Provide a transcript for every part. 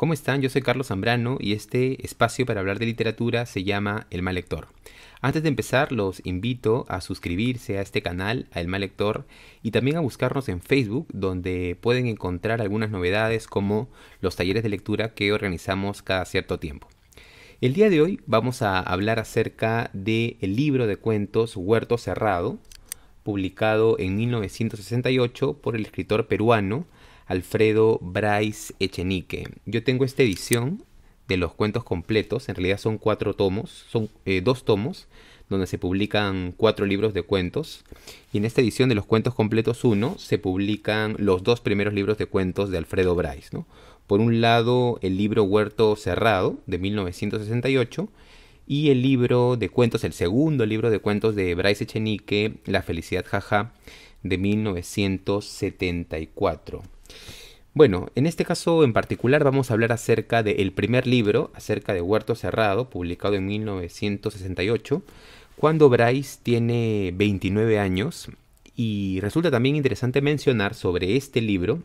¿Cómo están? Yo soy Carlos Zambrano y este espacio para hablar de literatura se llama El Mal Lector. Antes de empezar, los invito a suscribirse a este canal, a El Mal Lector, y también a buscarnos en Facebook, donde pueden encontrar algunas novedades como los talleres de lectura que organizamos cada cierto tiempo. El día de hoy vamos a hablar acerca del el libro de cuentos Huerto Cerrado, publicado en 1968 por el escritor peruano Alfredo Bryce Echenique. Yo tengo esta edición de los cuentos completos, en realidad son cuatro tomos, son eh, dos tomos, donde se publican cuatro libros de cuentos. Y en esta edición de los cuentos completos 1 se publican los dos primeros libros de cuentos de Alfredo Bryce. ¿no? Por un lado, el libro Huerto Cerrado de 1968 y el libro de cuentos, el segundo libro de cuentos de Bryce Echenique, La felicidad jaja, de 1974. Bueno, en este caso en particular vamos a hablar acerca del primer libro, acerca de Huerto Cerrado, publicado en 1968, cuando Bryce tiene 29 años. Y resulta también interesante mencionar sobre este libro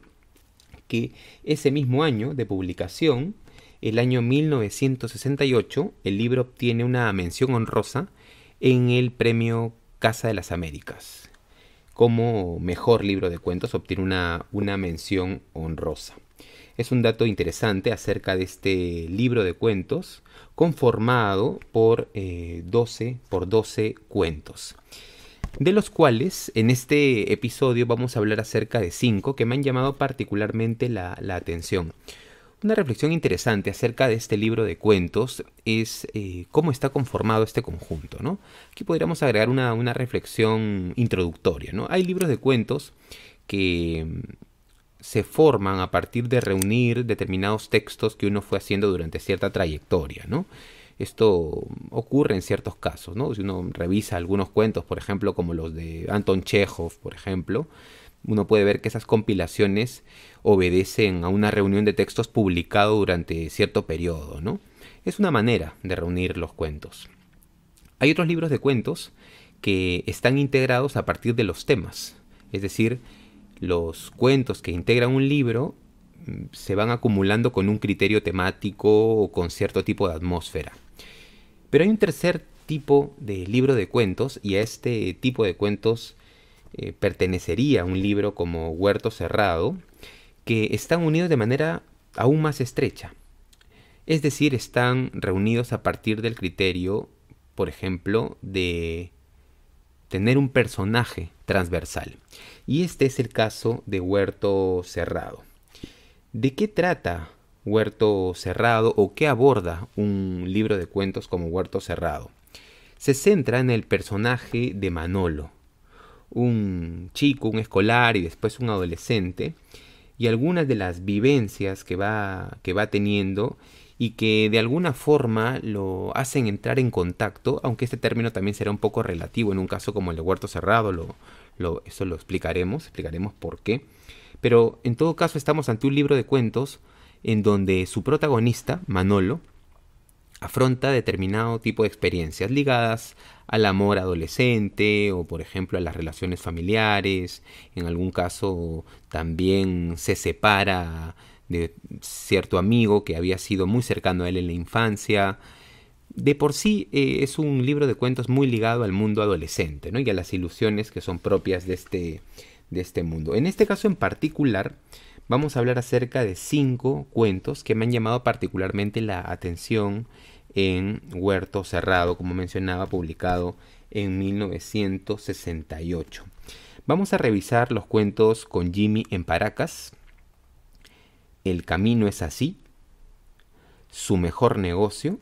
que ese mismo año de publicación, el año 1968, el libro obtiene una mención honrosa en el premio Casa de las Américas como mejor libro de cuentos obtiene una, mención honrosa. Es un dato interesante acerca de este libro de cuentos conformado por, 12, eh, por cuentos de los cuales en este episodio vamos a hablar acerca de cinco que me han llamado particularmente la atención. Una reflexión interesante acerca de este libro de cuentos es eh, cómo está conformado este conjunto. ¿no? Aquí podríamos agregar una, reflexión introductoria. ¿no? Hay libros de cuentos que mm, se forman a partir de reunir determinados textos que uno fue haciendo durante cierta trayectoria. ¿no? Esto ocurre en ciertos casos, ¿no? Si uno revisa algunos cuentos, por ejemplo, como los de Anton Chekhov, por ejemplo, uno puede ver que esas compilaciones obedecen a una reunión de textos publicado durante cierto periodo, ¿no? Es una manera de reunir los cuentos. Hay otros libros de cuentos que están integrados a partir de los temas, es decir, los cuentos que integran un libro mm, se van acumulando con un criterio temático o con cierto tipo de atmósfera. Pero hay un tercer tipo de libro de cuentos y a este tipo de cuentos eh, pertenecería a un libro como Huerto Cerrado, que están unidos de manera aún más estrecha. Es decir, están reunidos a partir del criterio, por ejemplo, de tener un personaje transversal. Y este es el caso de Huerto Cerrado. ¿De qué trata Huerto Cerrado o qué aborda un libro de cuentos como Huerto Cerrado? Se centra en el personaje de Manolo, un chico, un escolar y después un adolescente, y algunas de las vivencias que va, que va teniendo y que de alguna forma lo hacen entrar en contacto, aunque este término también será un poco relativo en un caso como el de huerto cerrado, lo, eso lo explicaremos, explicaremos por qué. Pero en todo caso estamos ante un libro de cuentos en donde su protagonista, Manolo, afronta determinado tipo de experiencias ligadas al amor adolescente o por ejemplo a las relaciones familiares, en algún caso también se separa de cierto amigo que había sido muy cercano a él en la infancia. De por sí eh, es un libro de cuentos muy ligado al mundo adolescente ¿no? y a las ilusiones que son propias de este, de este mundo. En este caso en particular vamos a hablar acerca de cinco cuentos que me han llamado particularmente la atención en Huerto Cerrado, como mencionaba, publicado en 1968. Vamos a revisar los cuentos con Jimmy en Paracas. El camino es así. Su mejor negocio.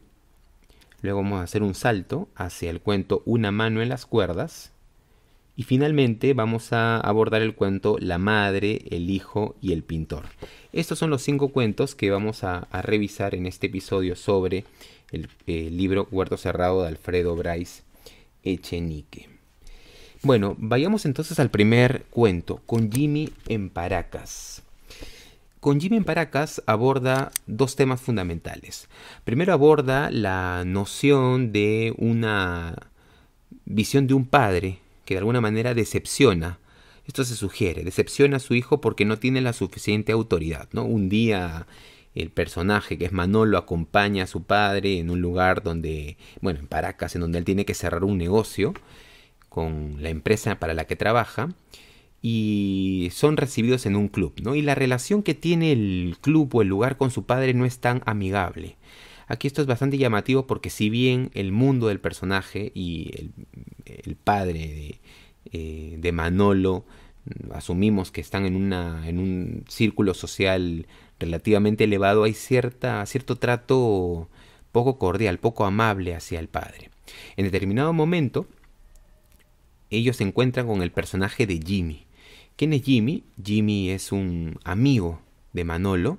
Luego vamos a hacer un salto hacia el cuento Una mano en las cuerdas. Y finalmente vamos a abordar el cuento La Madre, el Hijo y el Pintor. Estos son los cinco cuentos que vamos a, revisar en este episodio sobre el, libro Huerto Cerrado de Alfredo Bryce Echenique. Bueno, vayamos entonces al primer cuento, con Jimmy en Paracas. Con Jimmy en Paracas aborda dos temas fundamentales. Primero aborda la noción de una visión de un padre que de alguna manera decepciona. Esto se sugiere, decepciona a su hijo porque no tiene la suficiente autoridad. ¿no? Un día el personaje que es Manolo acompaña a su padre en un lugar donde, bueno, en Paracas, en donde él tiene que cerrar un negocio con la empresa para la que trabaja y son recibidos en un club, ¿no? Y la relación que tiene el club o el lugar con su padre no es tan amigable. Aquí esto es bastante llamativo porque si bien el mundo del personaje y el, padre de, eh, Manolo mm, asumimos que están en, en un círculo social relativamente elevado, hay cierta, cierto trato poco cordial, poco amable hacia el padre. En determinado momento, ellos se encuentran con el personaje de Jimmy. ¿Quién es Jimmy? Jimmy es un amigo de Manolo,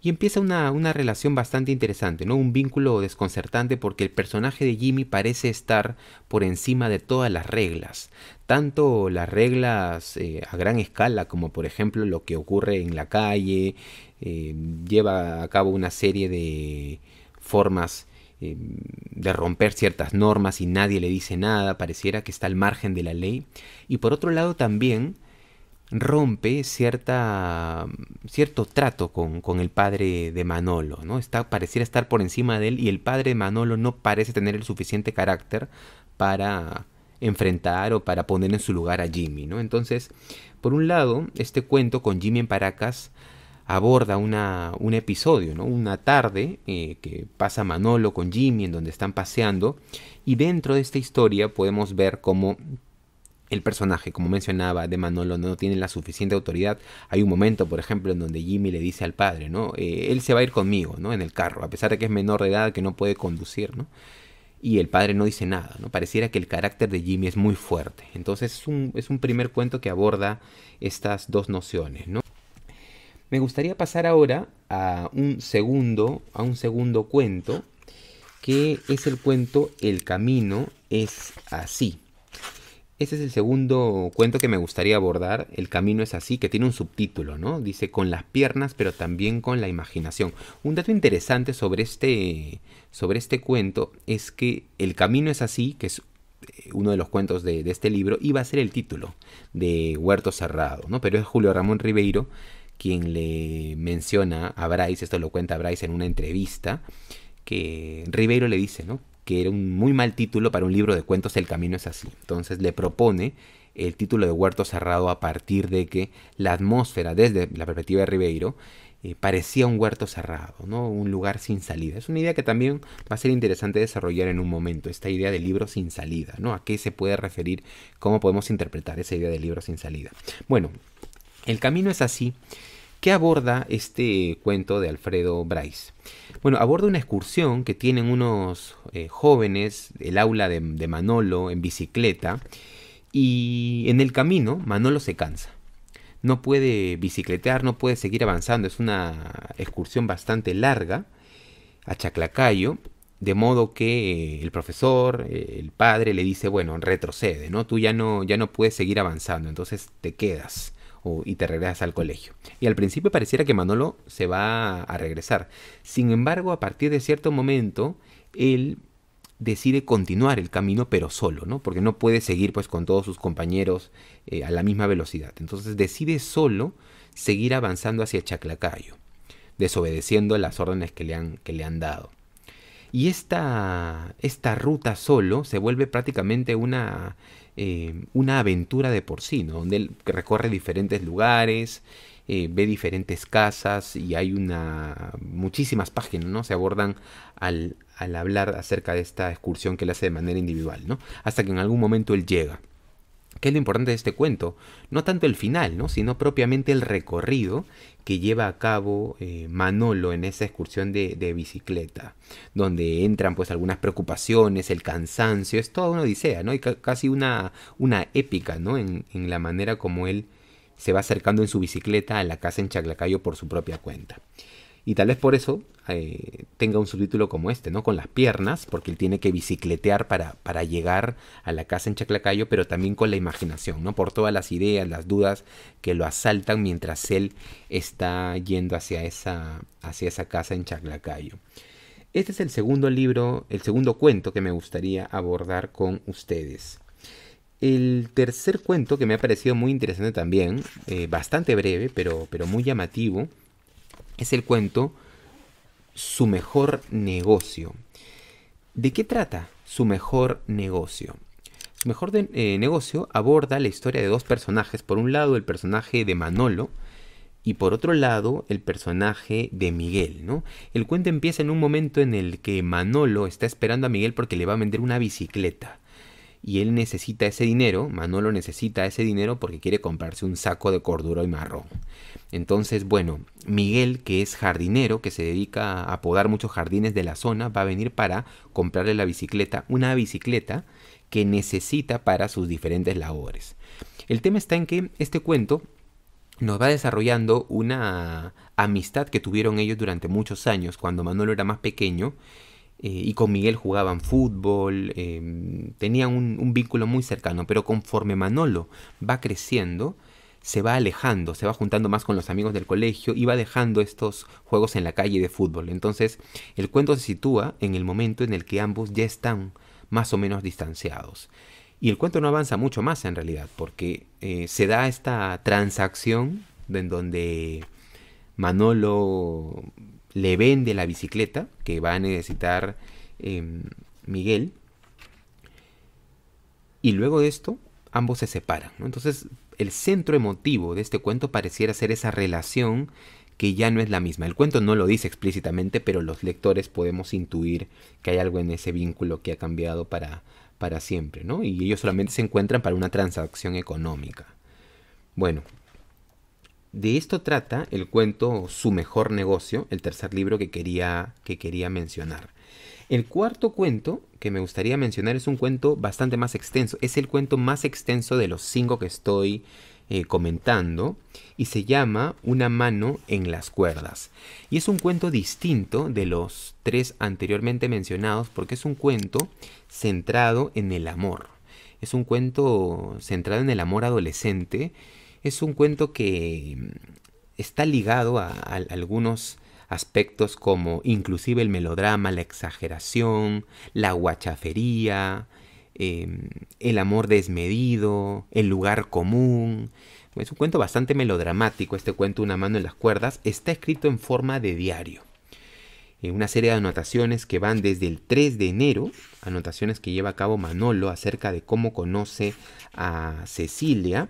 y empieza una, relación bastante interesante, ¿no? Un vínculo desconcertante porque el personaje de Jimmy parece estar por encima de todas las reglas, tanto las reglas eh, a gran escala como por ejemplo lo que ocurre en la calle, eh, lleva a cabo una serie de formas eh, de romper ciertas normas y nadie le dice nada, pareciera que está al margen de la ley, y por otro lado también rompe cierta, cierto trato con, con, el padre de Manolo, ¿no? Está, pareciera estar por encima de él y el padre de Manolo no parece tener el suficiente carácter para enfrentar o para poner en su lugar a Jimmy, ¿no? Entonces, por un lado, este cuento con Jimmy en Paracas aborda una, un episodio, ¿no? una tarde eh, que pasa Manolo con Jimmy en donde están paseando y dentro de esta historia podemos ver cómo el personaje, como mencionaba, de Manolo no tiene la suficiente autoridad. Hay un momento, por ejemplo, en donde Jimmy le dice al padre, ¿no? Eh, él se va a ir conmigo, ¿no? En el carro, a pesar de que es menor de edad, que no puede conducir, ¿no? Y el padre no dice nada, ¿no? Pareciera que el carácter de Jimmy es muy fuerte. Entonces es un, es un primer cuento que aborda estas dos nociones, ¿no? Me gustaría pasar ahora a un segundo, a un segundo cuento, que es el cuento El camino es así ese es el segundo cuento que me gustaría abordar. El camino es así, que tiene un subtítulo, ¿no? Dice con las piernas, pero también con la imaginación. Un dato interesante sobre este, sobre este cuento es que El camino es así, que es eh, uno de los cuentos de, de este libro, iba a ser el título de Huerto Cerrado, ¿no? Pero es Julio Ramón Ribeiro quien le menciona a Bryce, esto lo cuenta Bryce en una entrevista, que Ribeiro le dice, ¿no? que era un muy mal título para un libro de cuentos, El Camino es así. Entonces le propone el título de Huerto Cerrado a partir de que la atmósfera, desde la perspectiva de Ribeiro, eh, parecía un huerto cerrado, ¿no? un lugar sin salida. Es una idea que también va a ser interesante desarrollar en un momento, esta idea de libro sin salida, ¿no? ¿A qué se puede referir? ¿Cómo podemos interpretar esa idea de libro sin salida? Bueno, el camino es así aborda este cuento de Alfredo Bryce? Bueno, aborda una excursión que tienen unos eh, jóvenes, el aula de, de Manolo, en bicicleta, y en el camino Manolo se cansa. No puede bicicletear, no puede seguir avanzando, es una excursión bastante larga a Chaclacayo, de modo que eh, el profesor, eh, el padre le dice, bueno, retrocede, ¿no? Tú ya no, ya no puedes seguir avanzando, entonces te quedas y te regresas al colegio. Y al principio pareciera que Manolo se va a regresar. Sin embargo, a partir de cierto momento, él decide continuar el camino pero solo, ¿no? Porque no puede seguir pues con todos sus compañeros eh, a la misma velocidad. Entonces decide solo seguir avanzando hacia Chaclacayo, desobedeciendo las órdenes que le han, que le han dado. Y esta, esta ruta solo se vuelve prácticamente una eh, una aventura de por sí, donde él recorre diferentes lugares, eh, ve diferentes casas y hay una muchísimas páginas, ¿no? Se abordan al, al hablar acerca de esta excursión que él hace de manera individual, ¿no? Hasta que en algún momento él llega ¿Qué es lo importante de este cuento, no tanto el final, ¿no? sino propiamente el recorrido que lleva a cabo eh, Manolo en esa excursión de, bicicleta, donde entran pues algunas preocupaciones, el cansancio, es toda una odisea, ¿no? Y casi una, una épica, ¿no? En, en la manera como él se va acercando en su bicicleta a la casa en Chaclacayo por su propia cuenta. Y tal vez por eso eh, tenga un subtítulo como este, ¿no? Con las piernas, porque él tiene que bicicletear para, llegar a la casa en Chaclacayo, pero también con la imaginación, ¿no? Por todas las ideas, las dudas que lo asaltan mientras él está yendo hacia esa, hacia esa casa en Chaclacayo. Este es el segundo libro, el segundo cuento que me gustaría abordar con ustedes. El tercer cuento que me ha parecido muy interesante también, eh, bastante breve, pero, pero muy llamativo, es el cuento Su mejor negocio. ¿De qué trata Su mejor negocio? Su mejor eh, negocio aborda la historia de dos personajes. Por un lado, el personaje de Manolo y por otro lado, el personaje de Miguel. ¿no? El cuento empieza en un momento en el que Manolo está esperando a Miguel porque le va a vender una bicicleta y él necesita ese dinero, Manolo necesita ese dinero porque quiere comprarse un saco de corduro y marrón. Entonces, bueno, Miguel, que es jardinero, que se dedica a podar muchos jardines de la zona, va a venir para comprarle la bicicleta, una bicicleta que necesita para sus diferentes labores. El tema está en que este cuento nos va desarrollando una amistad que tuvieron ellos durante muchos años, cuando Manolo era más pequeño, eh, y con Miguel jugaban fútbol, eh, tenían un, vínculo muy cercano, pero conforme Manolo va creciendo, se va alejando, se va juntando más con los amigos del colegio y va dejando estos juegos en la calle de fútbol. Entonces el cuento se sitúa en el momento en el que ambos ya están más o menos distanciados. Y el cuento no avanza mucho más en realidad, porque eh, se da esta transacción en donde Manolo le vende la bicicleta que va a necesitar em, Miguel. Y luego de esto, ambos se separan. Entonces, el centro emotivo de este cuento pareciera ser esa relación que ya no es la misma. El cuento no lo dice explícitamente, pero los lectores podemos intuir que hay algo en ese vínculo que ha cambiado para, para siempre, Y ellos solamente se encuentran para una transacción económica. Bueno, de esto trata el cuento Su mejor negocio, el tercer libro que quería, que quería mencionar. El cuarto cuento que me gustaría mencionar es un cuento bastante más extenso. Es el cuento más extenso de los cinco que estoy eh, comentando y se llama Una mano en las cuerdas. Y es un cuento distinto de los tres anteriormente mencionados porque es un cuento centrado en el amor. Es un cuento centrado en el amor adolescente es un cuento que mm, está ligado a, algunos aspectos como inclusive el melodrama, la exageración, la guachafería, em, el amor desmedido, el lugar común. Es un cuento bastante melodramático, este cuento Una mano en las cuerdas. Está escrito en forma de diario. Eh, una serie de anotaciones que van desde el 3 de enero, anotaciones que lleva a cabo Manolo acerca de cómo conoce a Cecilia,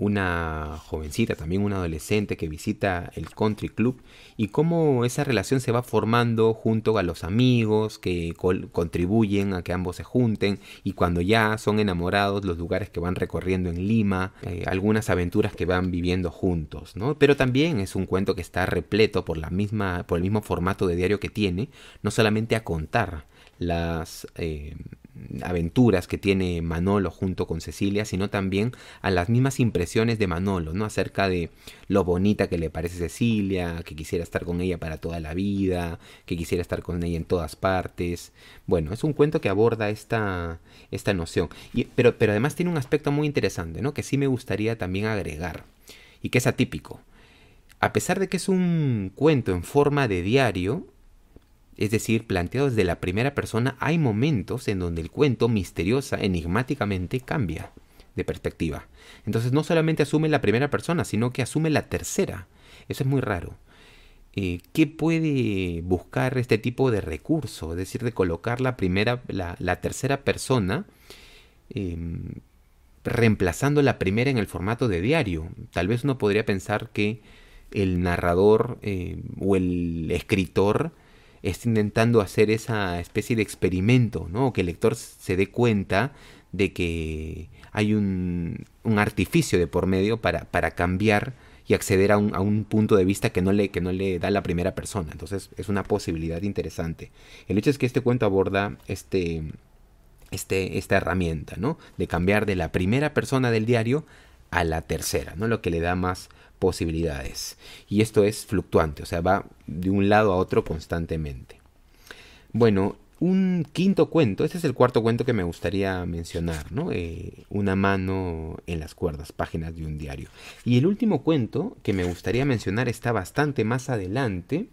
una jovencita, también una adolescente que visita el country club y cómo esa relación se va formando junto a los amigos que contribuyen a que ambos se junten y cuando ya son enamorados los lugares que van recorriendo en Lima, eh, algunas aventuras que van viviendo juntos, ¿no? Pero también es un cuento que está repleto por la misma por el mismo formato de diario que tiene, no solamente a contar las eh, aventuras que tiene Manolo junto con Cecilia, sino también a las mismas impresiones de Manolo, ¿no? Acerca de lo bonita que le parece Cecilia, que quisiera estar con ella para toda la vida, que quisiera estar con ella en todas partes. Bueno, es un cuento que aborda esta, esta noción. pero, pero además tiene un aspecto muy interesante, ¿no? Que sí me gustaría también agregar, y que es atípico. A pesar de que es un cuento en forma de diario, es decir, planteado desde la primera persona, hay momentos en donde el cuento misteriosa, enigmáticamente, cambia de perspectiva. Entonces no solamente asume la primera persona, sino que asume la tercera. Eso es muy raro. Eh, ¿Qué puede buscar este tipo de recurso? Es decir, de colocar la primera, la, tercera persona em, reemplazando la primera en el formato de diario. Tal vez uno podría pensar que el narrador eh, o el escritor está intentando hacer esa especie de experimento, ¿no? que el lector se dé cuenta de que hay un, un artificio de por medio para, para cambiar y acceder a un, punto de vista que no, le, que no le da la primera persona. Entonces es una posibilidad interesante. El hecho es que este cuento aborda este, este, esta herramienta, ¿no? De cambiar de la primera persona del diario a la tercera, ¿no? Lo que le da más posibilidades. Y esto es fluctuante, o sea, va de un lado a otro constantemente. Bueno, un quinto cuento, este es el cuarto cuento que me gustaría mencionar, ¿no? Eh, una mano en las cuerdas, páginas de un diario. Y el último cuento que me gustaría mencionar está bastante más adelante.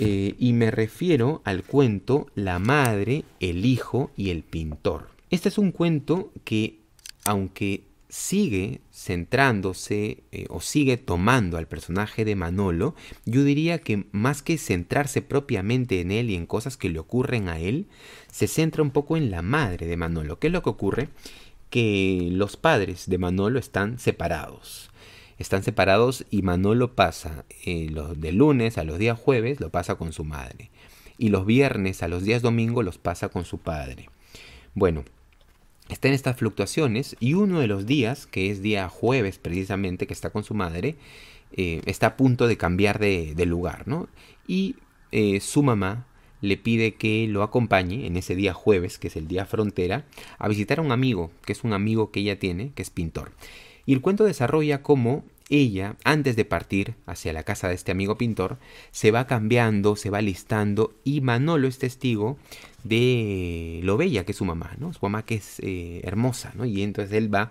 Eh, y me refiero al cuento La madre, el hijo y el pintor. Este es un cuento que, aunque sigue centrándose eh, o sigue tomando al personaje de Manolo, yo diría que más que centrarse propiamente en él y en cosas que le ocurren a él, se centra un poco en la madre de Manolo. ¿Qué es lo que ocurre? Que los padres de Manolo están separados. Están separados y Manolo pasa eh, los de lunes a los días jueves, lo pasa con su madre. Y los viernes a los días domingo los pasa con su padre. Bueno, está en estas fluctuaciones y uno de los días, que es día jueves precisamente, que está con su madre, eh, está a punto de cambiar de, lugar, ¿no? Y eh, su mamá le pide que lo acompañe en ese día jueves, que es el día frontera, a visitar a un amigo, que es un amigo que ella tiene, que es pintor. Y el cuento desarrolla cómo ella, antes de partir hacia la casa de este amigo pintor, se va cambiando, se va listando y Manolo es testigo de lo bella que es su mamá, ¿no? Su mamá que es eh, hermosa, ¿no? Y entonces él va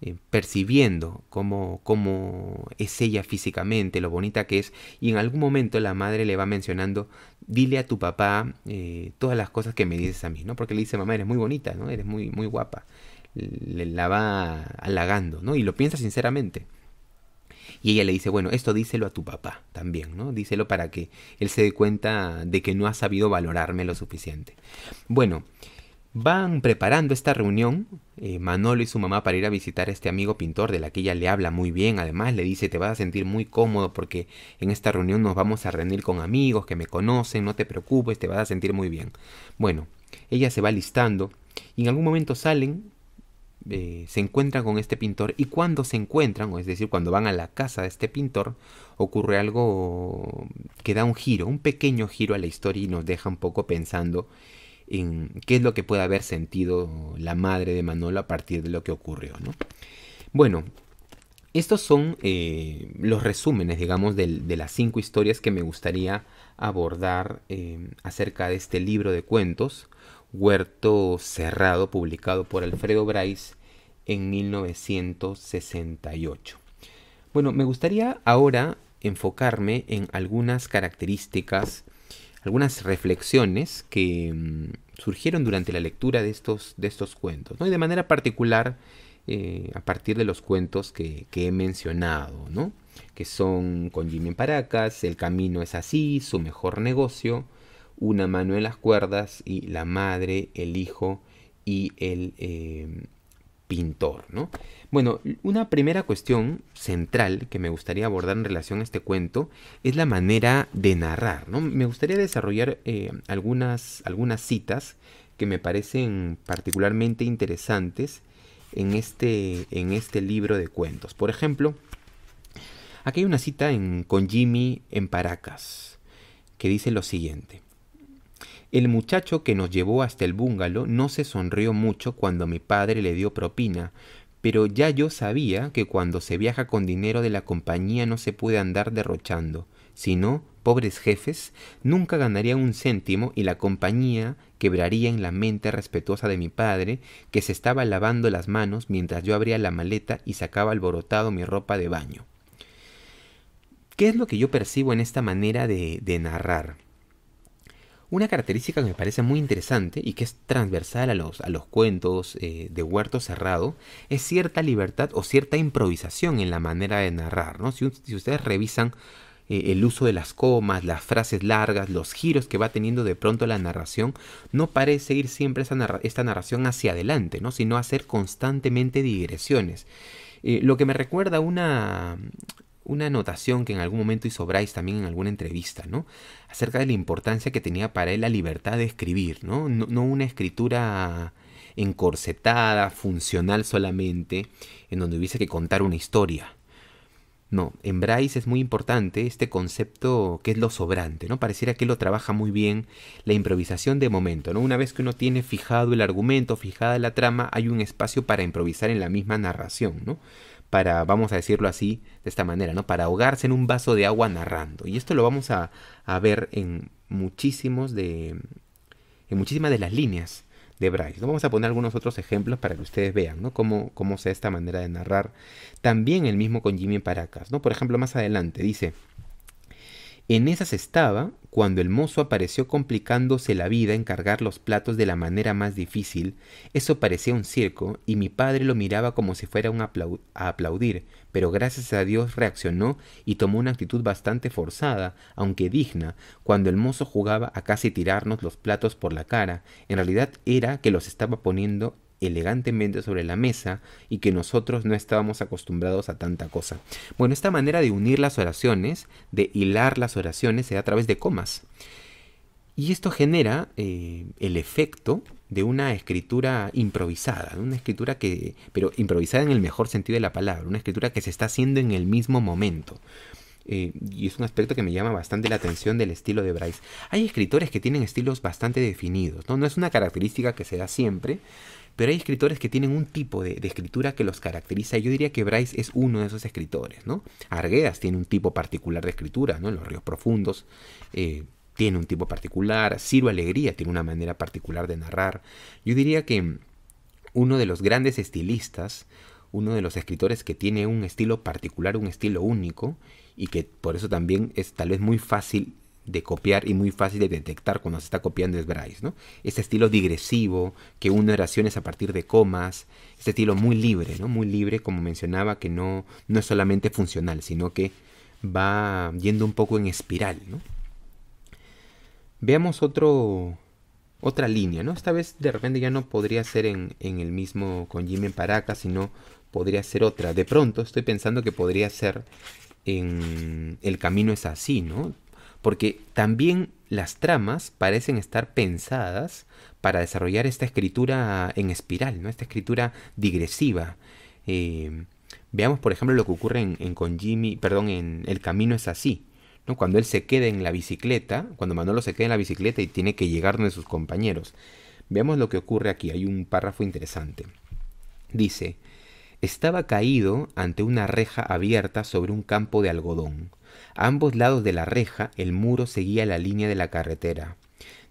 eh, percibiendo cómo, cómo es ella físicamente, lo bonita que es, y en algún momento la madre le va mencionando, dile a tu papá eh, todas las cosas que me dices a mí, ¿no? Porque le dice, mamá, eres muy bonita, ¿no? Eres muy, muy guapa. Le, la va halagando, ¿no? Y lo piensa sinceramente. Y ella le dice, bueno, esto díselo a tu papá también, ¿no? Díselo para que él se dé cuenta de que no ha sabido valorarme lo suficiente. Bueno, van preparando esta reunión, eh, Manolo y su mamá para ir a visitar a este amigo pintor de la que ella le habla muy bien, además le dice te vas a sentir muy cómodo porque en esta reunión nos vamos a reunir con amigos que me conocen, no te preocupes, te vas a sentir muy bien. Bueno, ella se va listando y en algún momento salen eh, se encuentran con este pintor y cuando se encuentran, o es decir, cuando van a la casa de este pintor, ocurre algo que da un giro, un pequeño giro a la historia y nos deja un poco pensando en qué es lo que puede haber sentido la madre de Manolo a partir de lo que ocurrió, Bueno, estos son eh, los resúmenes, digamos, de, las cinco historias que me gustaría abordar eh, acerca de este libro de cuentos. Huerto Cerrado, publicado por Alfredo Bryce en 1968. Bueno, me gustaría ahora enfocarme en algunas características, algunas reflexiones que mm, surgieron durante la lectura de estos, de estos cuentos, ¿no? y de manera particular eh, a partir de los cuentos que, he mencionado, que son Con Jimmy en Paracas, El Camino es así, Su Mejor Negocio, una mano en las cuerdas y la madre, el hijo y el eh, pintor. ¿no? Bueno, una primera cuestión central que me gustaría abordar en relación a este cuento es la manera de narrar. ¿no? Me gustaría desarrollar eh, algunas, algunas citas que me parecen particularmente interesantes en este, en este libro de cuentos. Por ejemplo, aquí hay una cita con Jimmy en Paracas que dice lo siguiente. El muchacho que nos llevó hasta el búngalo no se sonrió mucho cuando mi padre le dio propina, pero ya yo sabía que cuando se viaja con dinero de la compañía no se puede andar derrochando, si no, pobres jefes, nunca ganaría un céntimo y la compañía quebraría en la mente respetuosa de mi padre, que se estaba lavando las manos mientras yo abría la maleta y sacaba alborotado mi ropa de baño. ¿Qué es lo que yo percibo en esta manera de, de narrar? Una característica que me parece muy interesante y que es transversal a los, a los cuentos eh, de Huerto Cerrado es cierta libertad o cierta improvisación en la manera de narrar. Si, ustedes revisan eh, el uso de las comas, las frases largas, los giros que va teniendo de pronto la narración, no parece ir siempre esta narración hacia adelante, ¿no? sino hacer constantemente digresiones. Eh, lo que me recuerda una, una anotación que en algún momento hizo Bryce también en alguna entrevista, ¿no? Acerca de la importancia que tenía para él la libertad de escribir, ¿no? No, una escritura encorsetada, funcional solamente, en donde hubiese que contar una historia. No, en Bryce es muy importante este concepto que es lo sobrante, ¿no? Pareciera que lo trabaja muy bien la improvisación de momento, ¿no? Una vez que uno tiene fijado el argumento, fijada la trama, hay un espacio para improvisar en la misma narración, ¿no? para, vamos a decirlo así, de esta manera, ¿no? Para ahogarse en un vaso de agua narrando. Y esto lo vamos a, ver en muchísimos de. en muchísimas de las líneas de Bryce. Vamos a poner algunos otros ejemplos para que ustedes vean, ¿no? Cómo, cómo sea esta manera de narrar. También el mismo con Jimmy en Paracas, ¿no? Por ejemplo, más adelante dice. En esas estaba cuando el mozo apareció complicándose la vida en cargar los platos de la manera más difícil, eso parecía un circo y mi padre lo miraba como si fuera un a aplaudir, pero gracias a Dios reaccionó y tomó una actitud bastante forzada, aunque digna, cuando el mozo jugaba a casi tirarnos los platos por la cara, en realidad era que los estaba poniendo elegantemente sobre la mesa y que nosotros no estábamos acostumbrados a tanta cosa. Bueno, esta manera de unir las oraciones, de hilar las oraciones, se da a través de comas. Y esto genera eh, el efecto de una escritura improvisada, una escritura que, pero improvisada en el mejor sentido de la palabra, una escritura que se está haciendo en el mismo momento. Eh, y es un aspecto que me llama bastante la atención del estilo de Bryce. Hay escritores que tienen estilos bastante definidos, No es una característica que se da siempre, pero hay escritores que tienen un tipo de, escritura que los caracteriza. Yo diría que Bryce es uno de esos escritores, ¿no? Arguedas tiene un tipo particular de escritura, ¿no? los ríos profundos eh, tiene un tipo particular. Ciro Alegría tiene una manera particular de narrar. Yo diría que uno de los grandes estilistas, uno de los escritores que tiene un estilo particular, un estilo único, y que por eso también es tal vez muy fácil de copiar y muy fácil de detectar cuando se está copiando es Bryce, ¿no? Este estilo digresivo, que une es a partir de comas, este estilo muy libre, ¿no? Muy libre, como mencionaba, que no, no es solamente funcional, sino que va yendo un poco en espiral, ¿no? Veamos otro, otra línea, ¿no? Esta vez de repente ya no podría ser en, el mismo con Jimmy en Paracas, sino podría ser otra. De pronto estoy pensando que podría ser en El camino es así, ¿no? porque también las tramas parecen estar pensadas para desarrollar esta escritura en espiral, ¿no? Esta escritura digresiva. Eh, veamos, por ejemplo, lo que ocurre en, con Jimmy, perdón, en El Camino es así. ¿no? Cuando él se queda en la bicicleta, cuando Manolo se queda en la bicicleta y tiene que llegar donde sus compañeros. Veamos lo que ocurre aquí, hay un párrafo interesante. Dice, estaba caído ante una reja abierta sobre un campo de algodón. A ambos lados de la reja el muro seguía la línea de la carretera.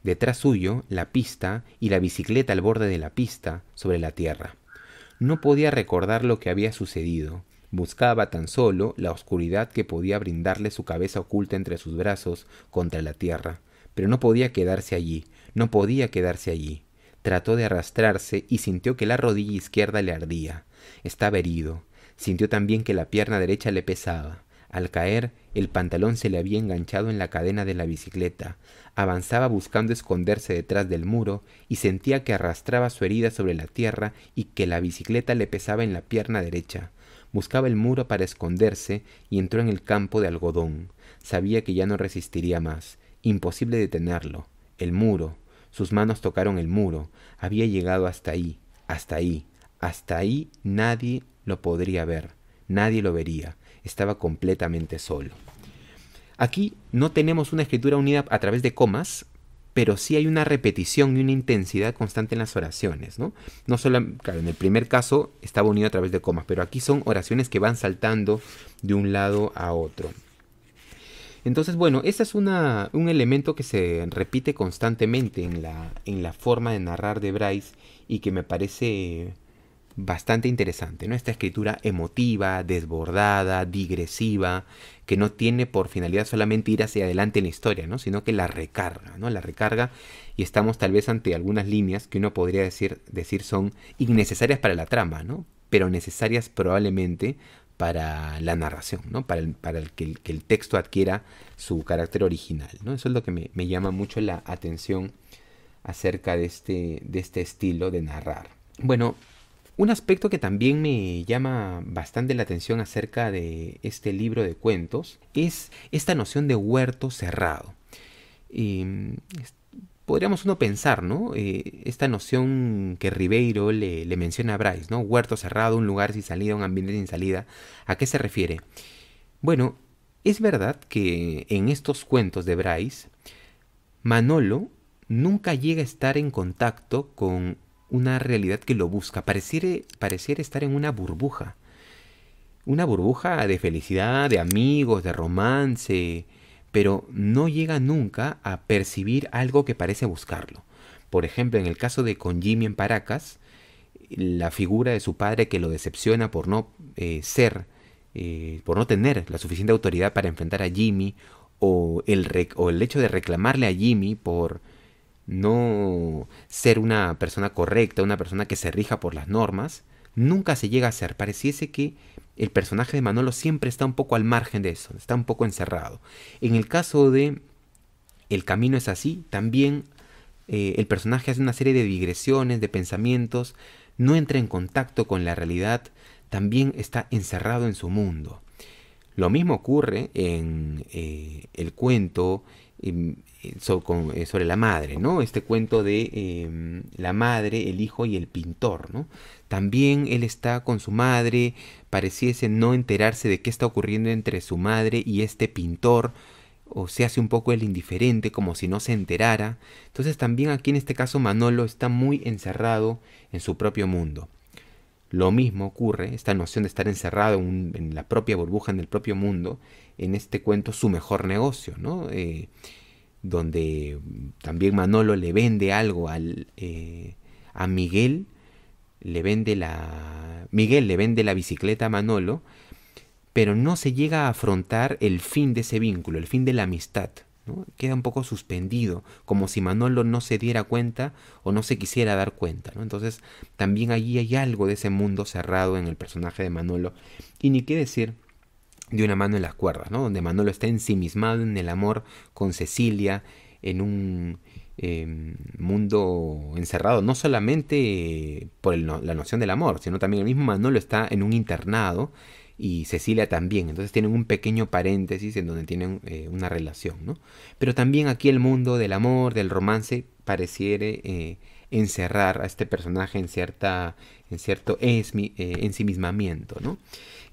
Detrás suyo la pista y la bicicleta al borde de la pista sobre la tierra. No podía recordar lo que había sucedido. Buscaba tan solo la oscuridad que podía brindarle su cabeza oculta entre sus brazos contra la tierra. Pero no podía quedarse allí, no podía quedarse allí. Trató de arrastrarse y sintió que la rodilla izquierda le ardía. Estaba herido. Sintió también que la pierna derecha le pesaba. Al caer, el pantalón se le había enganchado en la cadena de la bicicleta. Avanzaba buscando esconderse detrás del muro y sentía que arrastraba su herida sobre la tierra y que la bicicleta le pesaba en la pierna derecha. Buscaba el muro para esconderse y entró en el campo de algodón. Sabía que ya no resistiría más. Imposible detenerlo. El muro. Sus manos tocaron el muro. Había llegado hasta ahí, hasta ahí, hasta ahí nadie lo podría ver, nadie lo vería estaba completamente solo. Aquí no tenemos una escritura unida a través de comas, pero sí hay una repetición y una intensidad constante en las oraciones, ¿no? No solo, claro, en el primer caso estaba unido a través de comas, pero aquí son oraciones que van saltando de un lado a otro. Entonces, bueno, este es un elemento que se repite constantemente en la, en la forma de narrar de Bryce y que me parece bastante interesante, ¿no? Esta escritura emotiva, desbordada, digresiva, que no tiene por finalidad solamente ir hacia adelante en la historia, ¿no? Sino que la recarga, ¿no? La recarga y estamos tal vez ante algunas líneas que uno podría decir, decir son innecesarias para la trama, ¿no? Pero necesarias probablemente para la narración, ¿no? Para, el, para que, el que, el, texto adquiera su carácter original, ¿no? Eso es lo que me, llama mucho la atención acerca de este, de este estilo de narrar. Bueno, un aspecto que también me llama bastante la atención acerca de este libro de cuentos es esta noción de huerto cerrado. Em, podríamos uno pensar, ¿no? Eh, esta noción que Ribeiro le, le, menciona a Bryce, ¿no? Huerto cerrado, un lugar sin salida, un ambiente sin salida. ¿A qué se refiere? Bueno, es verdad que en estos cuentos de Bryce, Manolo nunca llega a estar en contacto con una realidad que lo busca. Pareciere, pareciera estar en una burbuja. Una burbuja de felicidad, de amigos, de romance, pero no llega nunca a percibir algo que parece buscarlo. Por ejemplo, en el caso de con Jimmy en Paracas, la figura de su padre que lo decepciona por no eh, ser, eh, por no tener la suficiente autoridad para enfrentar a Jimmy, o el, o el hecho de reclamarle a Jimmy por no ser una persona correcta, una persona que se rija por las normas, nunca se llega a ser. Pareciese que el personaje de Manolo siempre está un poco al margen de eso, está un poco encerrado. En el caso de El camino es así, también eh, el personaje hace una serie de digresiones, de pensamientos, no entra en contacto con la realidad, también está encerrado en su mundo. Lo mismo ocurre en eh, el cuento, eh, eh, sobre la madre, ¿no? Este cuento de em, la madre, el hijo y el pintor, ¿no? También él está con su madre, pareciese no enterarse de qué está ocurriendo entre su madre y este pintor, o se hace un poco el indiferente, como si no se enterara. Entonces también aquí en este caso Manolo está muy encerrado en su propio mundo. Lo mismo ocurre, esta noción de estar encerrado en, la propia burbuja, en el propio mundo, en este cuento Su Mejor Negocio, ¿no? Eh, donde también Manolo le vende algo al, eh, a Miguel, le vende la... Miguel le vende la bicicleta a Manolo, pero no se llega a afrontar el fin de ese vínculo, el fin de la amistad. Queda un poco suspendido, como si Manolo no se diera cuenta o no se quisiera dar cuenta. Entonces también allí hay algo de ese mundo cerrado en el personaje de Manolo. Y ni qué decir de una mano en las cuerdas, ¿no? Donde Manolo está ensimismado en el amor con Cecilia, en un em, mundo encerrado, no solamente por la noción del amor, sino también el mismo Manolo está en un internado y Cecilia también. Entonces tienen un pequeño paréntesis en donde tienen eh, una relación, ¿no? Pero también aquí el mundo del amor, del romance, pareciere eh, encerrar a este personaje en, cierta, en cierto eh, ensimismamiento, ¿no?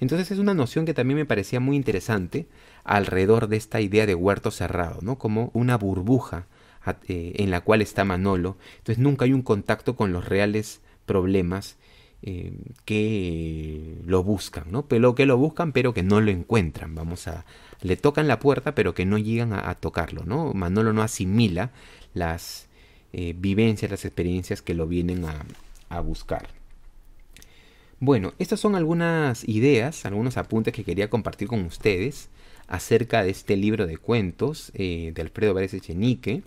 Entonces es una noción que también me parecía muy interesante alrededor de esta idea de huerto cerrado, ¿no? Como una burbuja eh, en la cual está Manolo. Entonces nunca hay un contacto con los reales problemas eh, que lo buscan, ¿no? Pero que lo buscan, pero que no lo encuentran. Vamos a. Le tocan la puerta, pero que no llegan a, tocarlo, ¿no? Manolo no asimila las eh, vivencias, las experiencias que lo vienen a buscar. Bueno, estas son algunas ideas, algunos apuntes que quería compartir con ustedes acerca de este libro de cuentos eh, de Alfredo Vélez Echenique,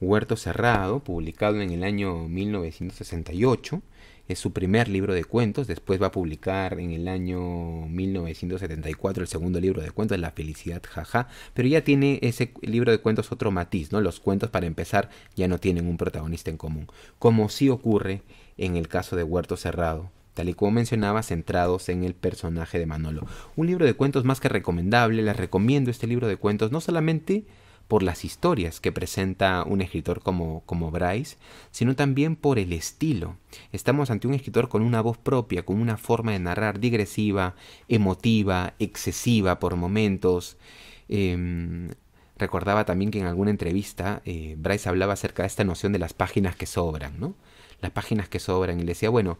Huerto Cerrado, publicado en el año 1968. Es su primer libro de cuentos, después va a publicar en el año 1974 el segundo libro de cuentos, La felicidad jaja, pero ya tiene ese libro de cuentos otro matiz, ¿no? Los cuentos para empezar ya no tienen un protagonista en común, como sí ocurre en el caso de Huerto Cerrado, tal y como mencionaba, centrados en el personaje de Manolo. Un libro de cuentos más que recomendable, les recomiendo este libro de cuentos, no solamente por las historias que presenta un escritor como, como Bryce, sino también por el estilo. Estamos ante un escritor con una voz propia, con una forma de narrar digresiva, emotiva, excesiva por momentos. Em, recordaba también que en alguna entrevista eh, Bryce hablaba acerca de esta noción de las páginas que sobran, ¿no? Las páginas que sobran y le decía, bueno,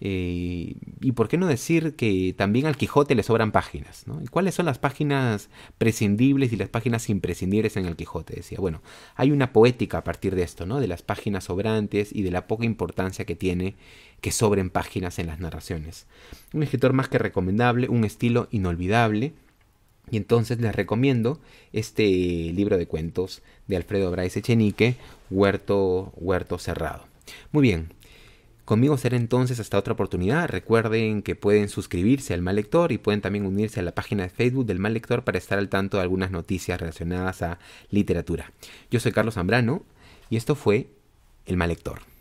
eh, y por qué no decir que también al Quijote le sobran páginas, ¿no? ¿Y cuáles son las páginas prescindibles y las páginas imprescindibles en el Quijote? Decía, bueno, hay una poética a partir de esto, ¿no? De las páginas sobrantes y de la poca importancia que tiene que sobren páginas en las narraciones. Un escritor más que recomendable, un estilo inolvidable. Y entonces les recomiendo este libro de cuentos de Alfredo Bryce Echenique, Huerto, Huerto Cerrado. Muy bien, Conmigo será entonces hasta otra oportunidad. Recuerden que pueden suscribirse al Mal Lector y pueden también unirse a la página de Facebook del Mal Lector para estar al tanto de algunas noticias relacionadas a literatura. Yo soy Carlos Zambrano y esto fue El Mal Lector.